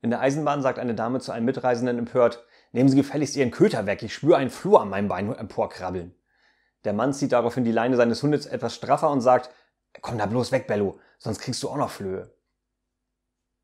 In der Eisenbahn sagt eine Dame zu einem Mitreisenden empört, nehmen Sie gefälligst Ihren Köter weg, ich spüre einen Flur an meinem Bein emporkrabbeln. Der Mann zieht daraufhin die Leine seines Hundes etwas straffer und sagt, komm da bloß weg, Bello, sonst kriegst du auch noch Flöhe.